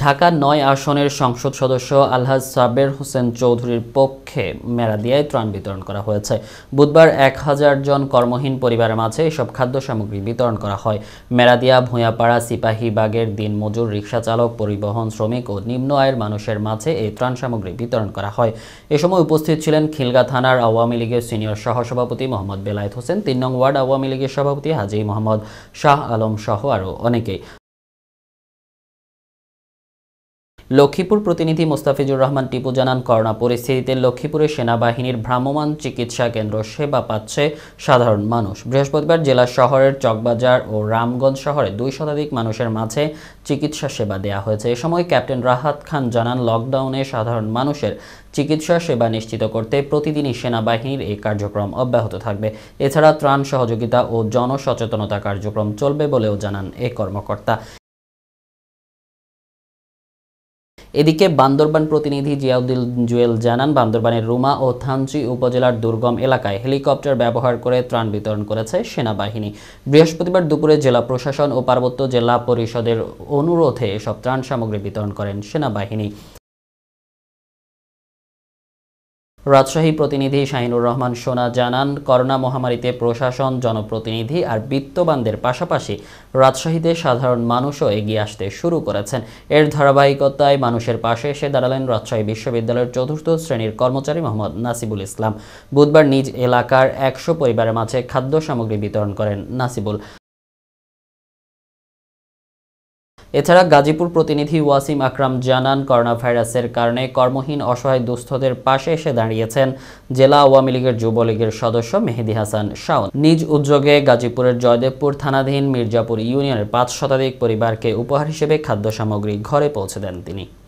ঢাকা নয় আসনের সংসদ সদস্য আলহাজ সাবের হোসেন চৌধুরীর পক্ষে মেরাদিয়ায় ত্রাণ বিতরণ করা হয়েছে বুধবার এক হাজার জন কর্মহীন পরিবারের মাঝে এসব খাদ্য সামগ্রী বিতরণ করা হয় মেরাদিয়া ভূঁয়াপাড়া সিপাহী বাগের দিনমজুর রিক্সা চালক পরিবহন শ্রমিক ও নিম্ন আয়ের মানুষের মাঝে এই ত্রাণ সামগ্রী বিতরণ করা হয় এ সময় উপস্থিত ছিলেন খিলগা থানার আওয়ামী লীগের সিনিয়র সহসভাপতি মোহাম্মদ বেলায়েত হোসেন তিন নং ওয়ার্ড আওয়ামী লীগের সভাপতি হাজি মোহাম্মদ শাহ আলম সহ আরও অনেকেই লক্ষ্মীপুর প্রতিনিধি মোস্তাফিজুর রহমান টিপু জানান করোনা পরিস্থিতিতে লক্ষ্মীপুরে সেনাবাহিনীর ভ্রাম্যমান চিকিৎসা কেন্দ্র সেবা পাচ্ছে সাধারণ মানুষ বৃহস্পতিবার জেলা শহরের চকবাজার ও রামগঞ্জ শহরে দুই শতাধিক মানুষের মাঝে চিকিৎসা সেবা দেয়া হয়েছে এ সময় ক্যাপ্টেন রাহাত খান জানান লকডাউনে সাধারণ মানুষের চিকিৎসা সেবা নিশ্চিত করতে প্রতিদিনই সেনাবাহিনীর এই কার্যক্রম অব্যাহত থাকবে এছাড়া ত্রাণ সহযোগিতা ও জনসচেতনতা কার্যক্রম চলবে বলেও জানান এ কর্মকর্তা এদিকে বান্দরবান প্রতিনিধি জিয়াউদ্দিন জুয়েল জানান বান্দরবানের রুমা ও থানচি উপজেলার দুর্গম এলাকায় হেলিকপ্টার ব্যবহার করে ত্রাণ বিতরণ করেছে সেনাবাহিনী বৃহস্পতিবার দুপুরে জেলা প্রশাসন ও পার্বত্য জেলা পরিষদের অনুরোধে এসব ত্রাণ সামগ্রী বিতরণ করেন সেনাবাহিনী রাজশাহী প্রতিনিধি শাহিনুর রহমান সোনা জানান করোনা মহামারীতে প্রশাসন জনপ্রতিনিধি আর বিত্তবানদের পাশাপাশি রাজশাহীতে সাধারণ মানুষও এগিয়ে আসতে শুরু করেছেন এর ধারাবাহিকতায় মানুষের পাশে এসে দাঁড়ালেন রাজশাহী বিশ্ববিদ্যালয়ের চতুর্থ শ্রেণীর কর্মচারী মোহাম্মদ নাসিবুল ইসলাম বুধবার নিজ এলাকার একশো পরিবারের মাঝে খাদ্য সামগ্রী বিতরণ করেন নাসিবুল এছাড়া গাজীপুর প্রতিনিধি ওয়াসিম আকরাম জানান করোনাভাইরাসের কারণে কর্মহীন অসহায় দুস্থদের পাশে এসে দাঁড়িয়েছেন জেলা আওয়ামী লীগের যুবলীগের সদস্য মেহেদি হাসান শাওন নিজ উদ্যোগে গাজীপুরের জয়দেবপুর থানাধীন মির্জাপুর ইউনিয়নের পাঁচ শতাধিক পরিবারকে উপহার হিসেবে খাদ্য সামগ্রী ঘরে পৌঁছে দেন তিনি